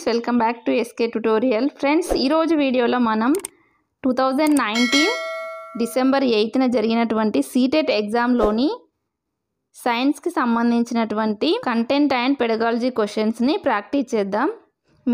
Friends welcome back to SK tutorial friends ఈరోజు వీడియోలో మనం టూ థౌజండ్ నైన్టీన్ డిసెంబర్ ఎయిత్న జరిగినటువంటి సీటెట్ ఎగ్జామ్లోని సైన్స్కి సంబంధించినటువంటి కంటెంట్ అండ్ పెడగాలజీ క్వశ్చన్స్ని ప్రాక్టీస్ చేద్దాం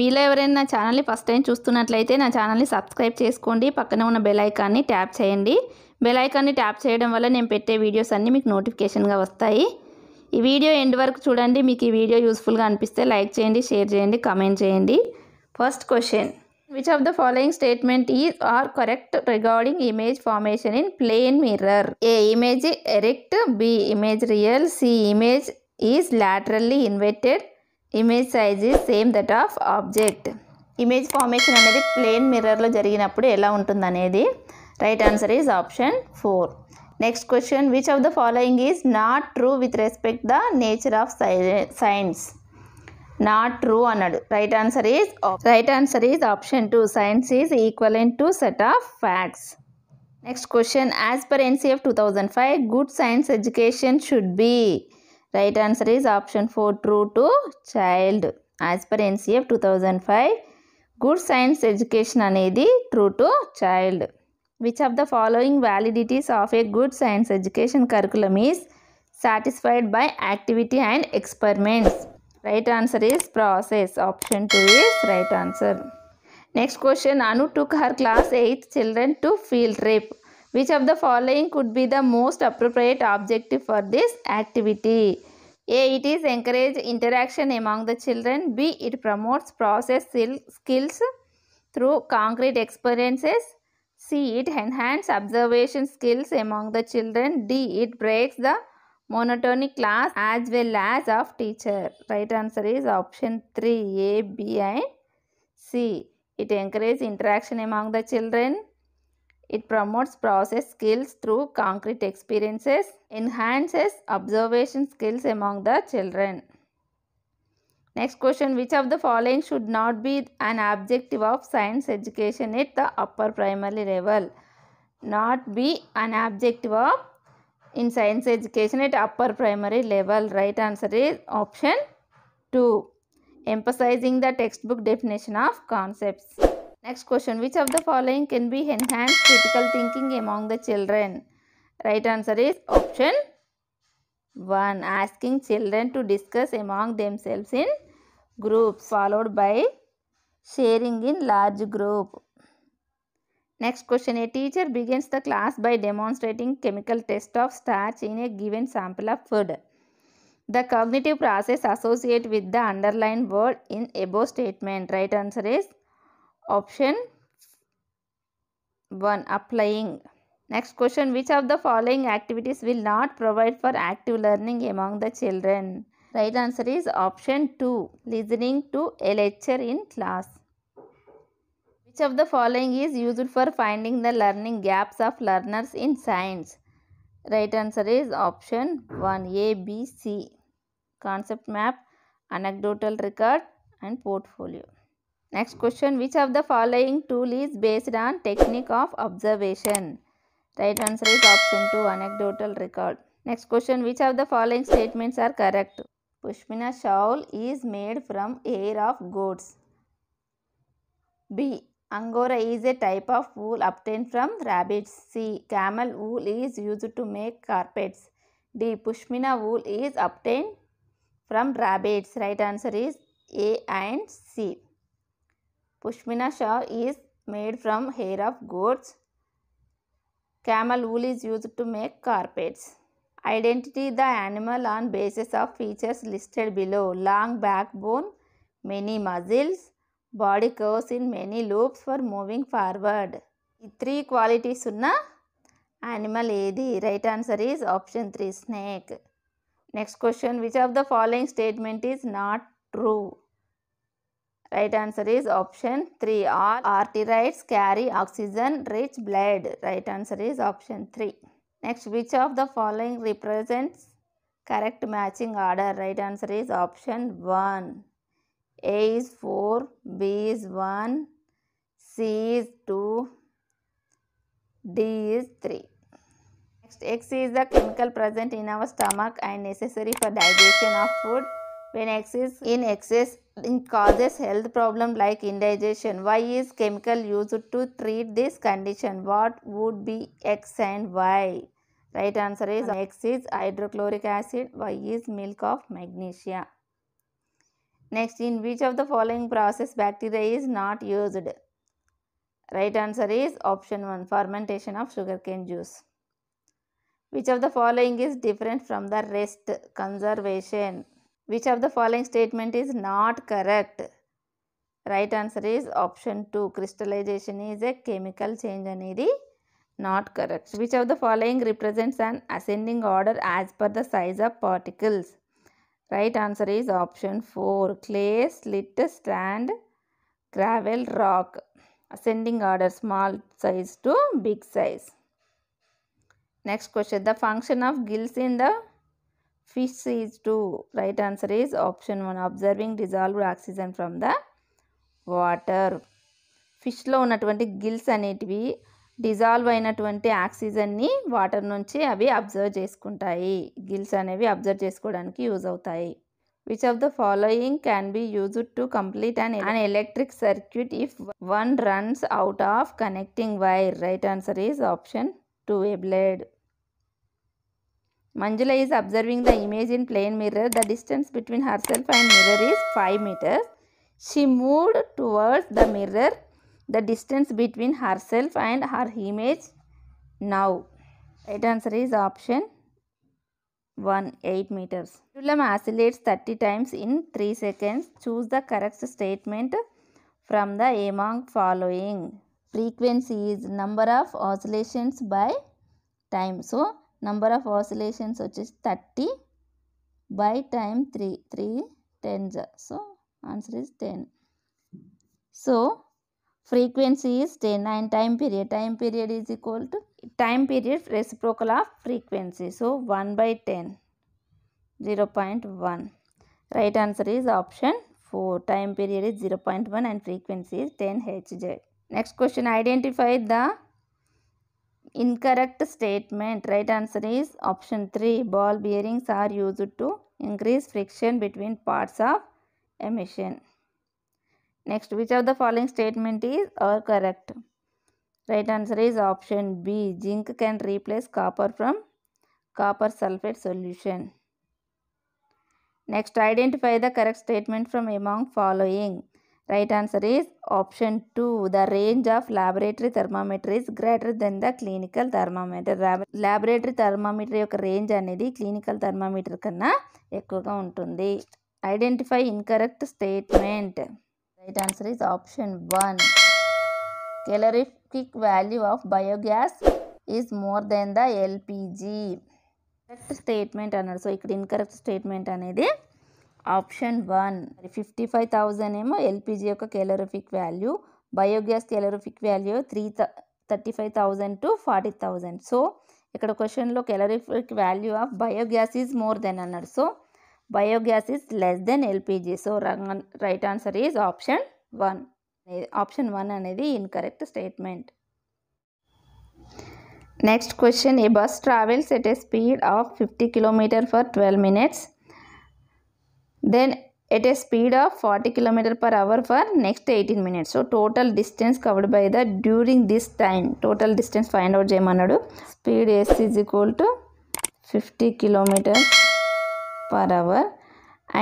మీలో ఎవరైనా నా ఛానల్ని ఫస్ట్ టైం చూస్తున్నట్లయితే నా ఛానల్ని సబ్స్క్రైబ్ చేసుకోండి పక్కన ఉన్న బెలైకాన్ని ట్యాప్ చేయండి బెలైకాన్ని ట్యాప్ చేయడం వల్ల నేను పెట్టే వీడియోస్ అన్నీ మీకు నోటిఫికేషన్గా వస్తాయి ఈ వీడియో ఎండ్ వరకు చూడండి మీకు ఈ వీడియో యూస్ఫుల్గా అనిపిస్తే లైక్ చేయండి షేర్ చేయండి కమెంట్ చేయండి first question which of the following statement is are correct regarding image formation in plane mirror A image erect B image real C image is laterally inverted image size is same that of object image formation అనేది plane మిర్రర్లో జరిగినప్పుడు ఎలా ఉంటుంది అనేది right answer is option four next question which of the following is not true with respect the nature of science not true అన్నాడు right answer is right answer is option two science is equivalent to set of facts next question as per NCF two thousand five good science education should be right answer is option four true to child as per NCF two thousand five good science education అనేది true to child Which of the following validities of a good science education curriculum is satisfied by activity and experiments? Right answer is process. Option 2 is right answer. Next question. Anu took her class 8 children to field trip. Which of the following could be the most appropriate objective for this activity? A. It is encourage interaction among the children. B. It promotes process skills through concrete experiences. C. It enhances observation skills among the children. D. It breaks the monotonic class as well as of teacher. Right answer is option 3. A, B and C. It encourages interaction among the children. It promotes process skills through concrete experiences. Enhances observation skills among the children. Next question, which of the following should not be an objective of science education at the upper primary level? Not be an objective of in science education at upper primary level. Right answer is option 2. Emphasizing the textbook definition of concepts. Next question, which of the following can be enhanced critical thinking among the children? Right answer is option 1. Asking children to discuss among themselves in group followed by sharing in large group. Next question. A teacher begins the class by demonstrating chemical test of starch in a given sample of food. The cognitive process associated with the underlined word in above statement. Right answer is option 1. Applying. Next question. Which of the following activities will not provide for active learning among the children? Right answer is option 2. Listening to a lecture in class. Which of the following is used for finding the learning gaps of learners in science? Right answer is option 1 A, B, C. Concept map, anecdotal record and portfolio. Next question, which of the following tool is based on technique of observation? Right answer is option 2, anecdotal record. Next question, which of the following statements are correct? Pushmina shawl is made from hair of goats. B. Angora is a type of wool obtained from rabbits. C. Camel wool is used to make carpets. D. Pushmina wool is obtained from rabbits. Right answer is A and C. Pushmina shawl is made from hair of goats. Camel wool is used to make carpets identity the animal on basis of features listed below long backbone many muscles body curves in many loops for moving forward ee three qualities unna animal edi right answer is option 3 snake next question which of the following statement is not true right answer is option 3 all arterioids carry oxygen rich blood right answer is option 3 Next, which of the following represents correct matching order? Right answer is option 1. A is 4, B is 1, C is 2, D is 3. Next, X is the chemical present in our stomach and necessary for digestion of food. When X is in excess, it causes health problem like indigestion. Y is chemical used to treat this condition. What would be X and Y? Right answer is X is hydrochloric acid, Y is milk of magnesia. Next, in which of the following process bacteria is not used? Right answer is option 1 fermentation of sugarcane juice. Which of the following is different from the rest? Conservation. Which of the following statement is not correct? Right answer is option 2. Crystallization is a chemical change అనేది Not correct. Which of the following represents an ascending order as per the size of particles? Right answer is option 4. Clay, slit, strand, gravel, rock. Ascending order small size to big size. Next question. The function of gills in the fish is to. Right answer is option 1. Observing dissolved oxygen from the water ఫిష్లో ఉన్నటువంటి gills అనేటివి dissolve అయినటువంటి ఆక్సిజన్ని water నుంచి అవి observe చేసుకుంటాయి gills అనేవి observe చేసుకోవడానికి use అవుతాయి which of the following can be used to complete an an electric circuit if one runs out of connecting wire right answer is option two a blade Manjula is observing the image in plain mirror. The distance between herself and mirror is 5 meters. She moved towards the mirror the distance between herself and her image now. Right answer is option 1. 8 meters. Pendulum oscillates 30 times in 3 seconds. Choose the correct statement from the among following. Frequency is number of oscillations by time. So, number of oscillations which is 30 by time 3. 3 So, answer is 10. So, frequency is ten. and time period time period is equal to time period reciprocal of frequency so 1 by 10 0 0.1 right answer is option 4 time period is 0 0.1 and frequency is 10 hz next question identify the incorrect statement right answer is option 3 ball bearings are used to increase friction between parts of emission next which of the following statement is are correct right answer is option B zinc can replace copper from copper sulphate solution next identify the correct statement from among following right answer is option two the range of laboratory thermometer is greater than the clinical thermometer laboratory thermometer యొక్క range అనేది clinical thermometer కన్నా ఎక్కువగా ఉంటుంది identify incorrect statement right answer is option one calorific value of biogas is more than the LPG. Correct statement అన్నాడు so ఇక్కడ incorrect statement అనేది option one fifty five thousand ఏమో LPG యొక్క calorific value biogas calorific value three thirty five thousand to forty thousand so ఇక్కడ క్వశ్చన్లో calorific value of biogas is more than అన్నాడు so biogas is less than LPG so wrong right answer is option one option one అనేది incorrect statement next question a bus travels at a speed of fifty kilometer for twelve minutes then at a speed of forty kilometer per hour for next eighteen minutes so total distance covered by the during this time total distance find out చేయమన్నాడు speed S is equal to fifty kilometers per hour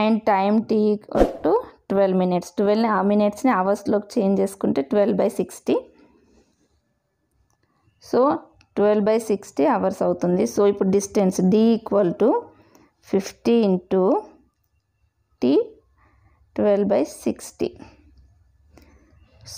and time T to twelve minutes twelve ఆ మినిట్స్ని అవర్స్లోకి change చేసుకుంటే twelve by sixty so twelve by sixty hours అవుతుంది so ఇప్పుడు distance D equal to fifty into T twelve by sixty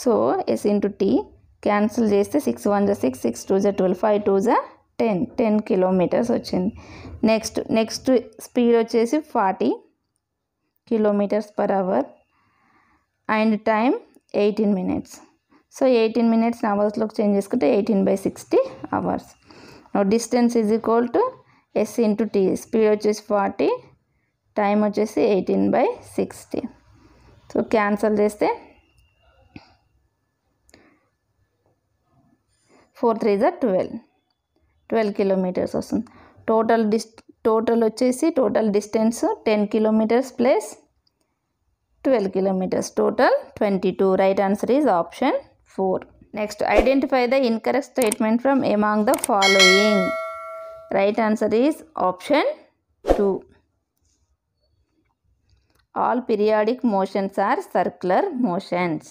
so S into T cancel చేస్తే six one జా six six two జా twelve five two జా ten ten kilometers వచ్చింది next next speed వచ్చేసి forty kilometers per hour and time eighteen minutes so eighteen minutes అవర్స్లోకి change చేసుకుంటే eighteen by sixty hours distance is equal to S into T speed వచ్చేసి forty time వచ్చేసి eighteen by sixty so cancel చేస్తే four three జా twelve twelve kilometers వస్తుంది total dis total వచ్చేసి total distance ten kilometers plus twelve kilometers total twenty two right answer is option four next identify the incorrect statement from among the following right answer is option two all periodic motions are circular motions